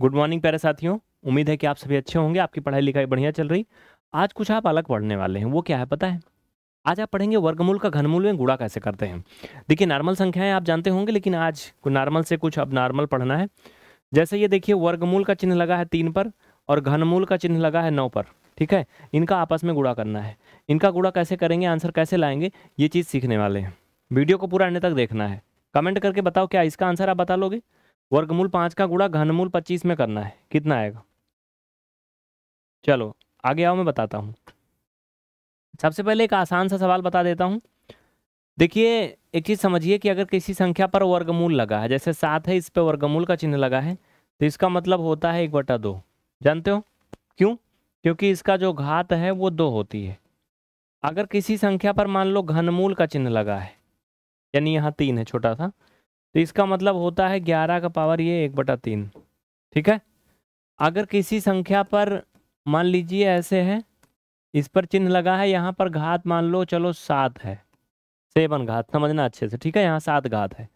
Good morning प्यारे साथियों उम्मीद है कि आप सभी अच्छे होंगे आपकी पढ़ाई लिखाई बढ़िया चल रही आज कुछ आप अलग पढ़ने वाले हैं वो क्या है पता है आज आप पढ़ेंगे वर्गमूल का घनमूल में गुड़ा कैसे करते हैं देखिए नॉर्मल संख्याएं आप जानते होंगे लेकिन आज नॉर्मल से कुछ अब नॉर्मल पढ़ना है जैसे ये देखिए वर्गमूल का चिन्ह लगा है तीन पर और घनमूल का चिन्ह लगा है नौ पर ठीक है इनका आपस में गुड़ा करना है इनका गुड़ा कैसे करेंगे आंसर कैसे लाएंगे ये चीज़ सीखने वाले हैं वीडियो को पूरा अन्य तक देखना है कमेंट करके बताओ क्या इसका आंसर आप बता लोगे वर्गमूल पाँच का गुड़ा घनमूल पच्चीस में करना है कितना आएगा चलो आगे आओ मैं बताता हूँ सबसे पहले एक आसान सा सवाल बता देता हूँ देखिए एक चीज़ समझिए कि अगर किसी संख्या पर वर्गमूल लगा है जैसे सात है इस पर वर्गमूल का चिन्ह लगा है तो इसका मतलब होता है एक बटा दो जानते हो क्यों क्योंकि इसका जो घात है वो दो होती है अगर किसी संख्या पर मान लो घनमूल का चिन्ह लगा है यानी यहाँ तीन है छोटा सा तो इसका मतलब होता है ग्यारह का पावर ये एक बटा तीन ठीक है अगर किसी संख्या पर मान लीजिए ऐसे है इस पर चिन्ह लगा है यहाँ पर घात मान लो चलो सात है सेवन घात समझना अच्छे से ठीक है यहाँ सात घात है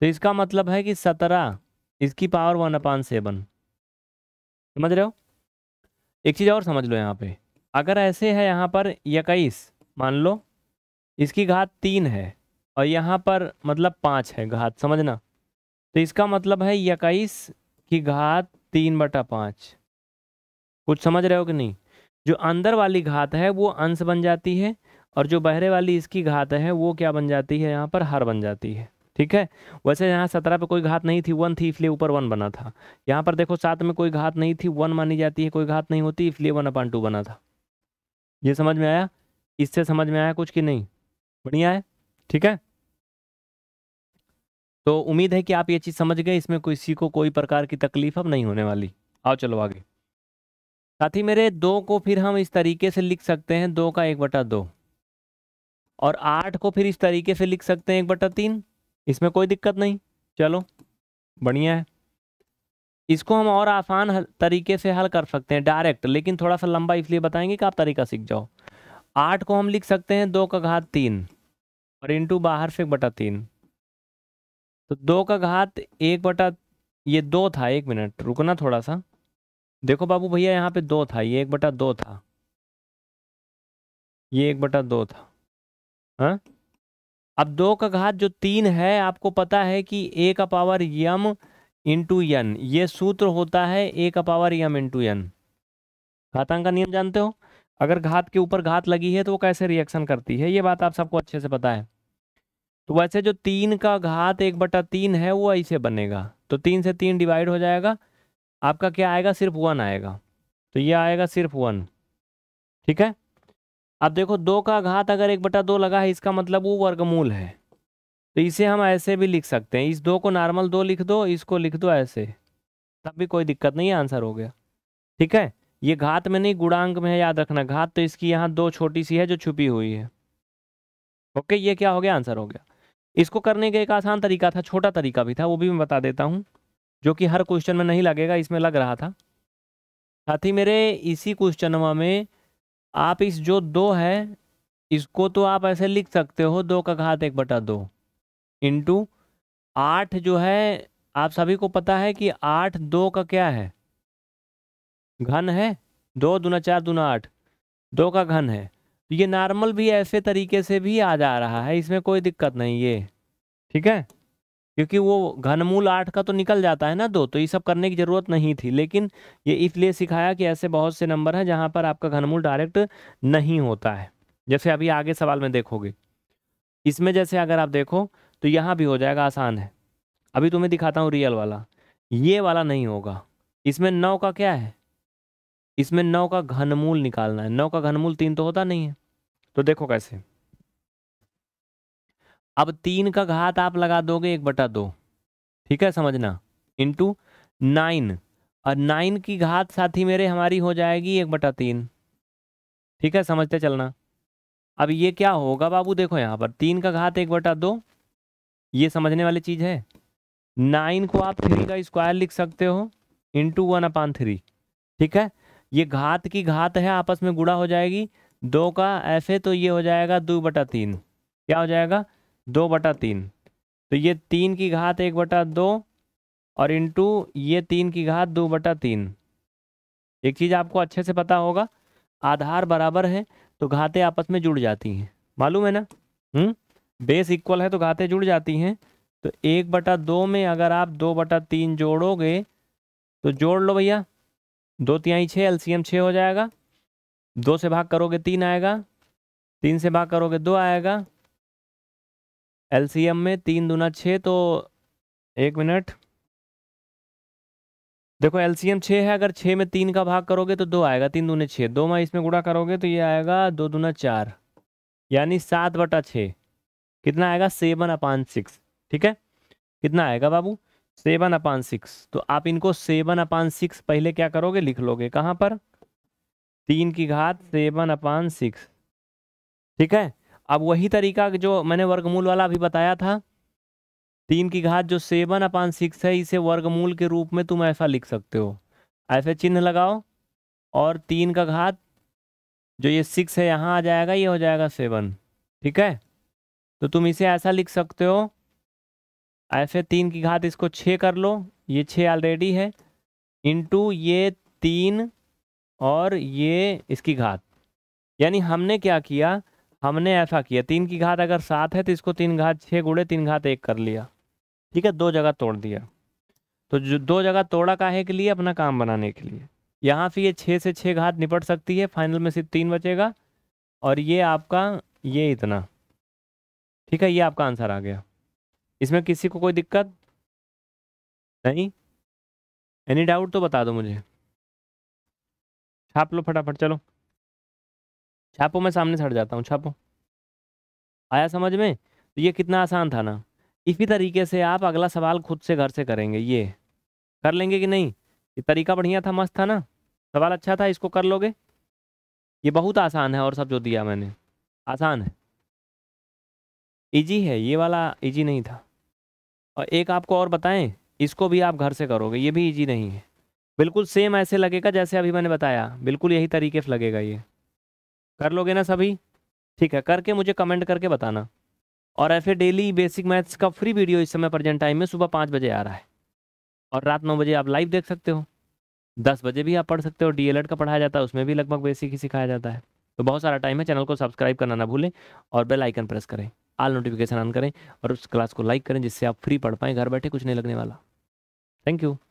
तो इसका मतलब है कि सत्रह इसकी पावर वन अपान सेवन समझ रहे हो एक चीज़ और समझ लो यहाँ पे अगर ऐसे है यहाँ पर इक्कीस मान लो इसकी घात तीन है और यहाँ पर मतलब पाँच है घात समझना तो इसका मतलब है इक्कीस की घात तीन बटा पाँच कुछ समझ रहे हो कि नहीं जो अंदर वाली घात है वो अंश बन जाती है और जो बहरे वाली इसकी घात है वो क्या बन जाती है यहाँ पर हर बन जाती है ठीक है वैसे यहाँ सत्रह पे कोई घात नहीं थी वन थी इसलिए ऊपर वन बना था यहाँ पर देखो सात में कोई घात नहीं थी वन मानी जाती है कोई घात नहीं होती इसलिए वन अपान टू बना था ये समझ में आया इससे समझ में आया कुछ कि नहीं बढ़िया है ठीक है तो उम्मीद है कि आप ये चीज़ समझ गए इसमें किसी को कोई प्रकार की तकलीफ अब नहीं होने वाली आओ चलो आगे साथ ही मेरे दो को फिर हम इस तरीके से लिख सकते हैं दो का एक बटा दो और आठ को फिर इस तरीके से लिख सकते हैं एक बटा तीन इसमें कोई दिक्कत नहीं चलो बढ़िया है इसको हम और आसान तरीके से हल कर सकते हैं डायरेक्ट लेकिन थोड़ा सा लंबा इसलिए बताएंगे कि आप तरीका सीख जाओ आठ को हम लिख सकते हैं दो का घात तीन और इंटू बाहर से एक बटा तीन तो दो का घात एक बटा ये दो था एक मिनट रुकना थोड़ा सा देखो बाबू भैया यहाँ पे दो था ये एक बटा दो था ये एक बटा दो था हा? अब दो का घात जो तीन है आपको पता है कि ए का पावर यम इंटू यन ये सूत्र होता है ए का पावर यम इंटू यन घातांक का नियम जानते हो अगर घात के ऊपर घात लगी है तो वो कैसे रिएक्शन करती है ये बात आप सबको अच्छे से पता है तो वैसे जो तीन का घात एक बटा तीन है वो ऐसे बनेगा तो तीन से तीन डिवाइड हो जाएगा आपका क्या आएगा सिर्फ वन आएगा तो ये आएगा सिर्फ वन ठीक है अब देखो दो का घात अगर एक बटा दो लगा है इसका मतलब वो वर्गमूल है तो इसे हम ऐसे भी लिख सकते हैं इस दो को नॉर्मल दो लिख दो इसको लिख दो ऐसे तब भी कोई दिक्कत नहीं है आंसर हो गया ठीक है ये घात में नहीं गुणांक में है याद रखना घात तो इसकी यहाँ दो छोटी सी है जो छुपी हुई है ओके ये क्या हो गया आंसर हो गया इसको करने का एक आसान तरीका था छोटा तरीका भी था वो भी मैं बता देता हूँ जो कि हर क्वेश्चन में नहीं लगेगा इसमें लग रहा था साथ ही मेरे इसी क्वेश्चनवा में आप इस जो दो है इसको तो आप ऐसे लिख सकते हो दो का घात एक बटा दो इंटू आठ जो है आप सभी को पता है कि आठ दो का क्या है घन है दो दूना चार दूना आठ दो का घन है तो ये नॉर्मल भी ऐसे तरीके से भी आ जा रहा है इसमें कोई दिक्कत नहीं ये ठीक है क्योंकि वो घनमूल आठ का तो निकल जाता है ना दो तो ये सब करने की ज़रूरत नहीं थी लेकिन ये इसलिए सिखाया कि ऐसे बहुत से नंबर हैं जहाँ पर आपका घनमूल डायरेक्ट नहीं होता है जैसे अभी आगे सवाल में देखोगे इसमें जैसे अगर आप देखो तो यहाँ भी हो जाएगा आसान है अभी तुम्हें दिखाता हूँ रियल वाला ये वाला नहीं होगा इसमें नौ का क्या है इसमें नौ का घनमूल निकालना है नौ का घनमूल तीन तो होता नहीं है तो देखो कैसे अब तीन का घात आप लगा दोगे एक बटा दो ठीक है समझना इंटू नाइन और नाइन की घात साथी मेरे हमारी हो जाएगी एक बटा तीन ठीक है समझते चलना अब ये क्या होगा बाबू देखो यहाँ पर तीन का घात एक बटा दो ये समझने वाली चीज़ है नाइन को आप थ्री का स्क्वायर लिख सकते हो इंटू वन अपान थ्री ठीक है ये घात की घात है आपस में गुड़ा हो जाएगी दो का ऐसे तो ये हो जाएगा दो बटा तीन क्या हो जाएगा दो बटा तीन तो ये तीन की घात एक बटा दो और इंटू ये तीन की घात दो बटा तीन एक चीज़ आपको अच्छे से पता होगा आधार बराबर है तो घातें आपस में जुड़ जाती हैं मालूम है ना हम्म बेस इक्वल है तो घातें जुड़ जाती हैं तो एक बटा दो में अगर आप दो बटा तीन जोड़ोगे तो जोड़ लो भैया दो तिहाई छः एलसीएम छः हो जाएगा दो से भाग करोगे तीन आएगा तीन से भाग करोगे दो आएगा एलसीएम में तीन दूना छः तो एक मिनट देखो एलसीएम छः है अगर छः में तीन का भाग करोगे तो दो आएगा तीन दूने छः दो में इसमें गुड़ा करोगे तो ये आएगा दो दूना चार यानी सात बटा छः कितना आएगा सेवन अपान सिक्स ठीक है कितना आएगा बाबू सेवन अपान सिक्स तो आप इनको सेवन अपान सिक्स पहले क्या करोगे लिख लोगे कहाँ पर तीन की घात सेवन अपान सिक्स ठीक है अब वही तरीका जो मैंने वर्गमूल वाला अभी बताया था तीन की घात जो सेवन अपान सिक्स है इसे वर्गमूल के रूप में तुम ऐसा लिख सकते हो ऐसे चिन्ह लगाओ और तीन का घात जो ये सिक्स है यहाँ आ जाएगा ये हो जाएगा सेवन ठीक है तो तुम इसे ऐसा लिख सकते हो ऐसे तीन की घात इसको छः कर लो ये छः ऑलरेडी है इनटू ये तीन और ये इसकी घात यानी हमने क्या किया हमने ऐसा किया तीन की घात अगर सात है तो इसको तीन घात छः गुड़े तीन घात एक कर लिया ठीक है दो जगह तोड़ दिया तो जो दो जगह तोड़ा काहे के लिए अपना काम बनाने के लिए यहाँ से ये छः से छः घात निपट सकती है फाइनल में सिर्फ तीन बचेगा और ये आपका ये इतना ठीक है ये आपका आंसर आ गया इसमें किसी को कोई दिक्कत नहीं एनी डाउट तो बता दो मुझे छाप लो फटाफट चलो छापो मैं सामने सड़ जाता हूँ छापो आया समझ में तो ये कितना आसान था ना इसी तरीके से आप अगला सवाल खुद से घर से करेंगे ये कर लेंगे कि नहीं ये तरीका बढ़िया था मस्त था ना सवाल अच्छा था इसको कर लोगे ये बहुत आसान है और सब जो दिया मैंने आसान है इजी है ये वाला इजी नहीं था और एक आपको और बताएं इसको भी आप घर से करोगे ये भी इजी नहीं है बिल्कुल सेम ऐसे लगेगा जैसे अभी मैंने बताया बिल्कुल यही तरीके से लगेगा ये कर लोगे ना सभी ठीक है करके मुझे कमेंट करके बताना और ऐसे डेली बेसिक मैथ्स का फ्री वीडियो इस समय प्रजेंट टाइम में सुबह पाँच बजे आ रहा है और रात नौ बजे आप लाइव देख सकते हो दस बजे भी आप पढ़ सकते हो डी का पढ़ाया जाता है उसमें भी लगभग बेसिक ही सिखाया जाता है तो बहुत सारा टाइम है चैनल को सब्सक्राइब करना ना भूलें और बेल आइकन प्रेस करें आल नोटिफिकेशन ऑन करें और उस क्लास को लाइक करें जिससे आप फ्री पढ़ पाएँ घर बैठे कुछ नहीं लगने वाला थैंक यू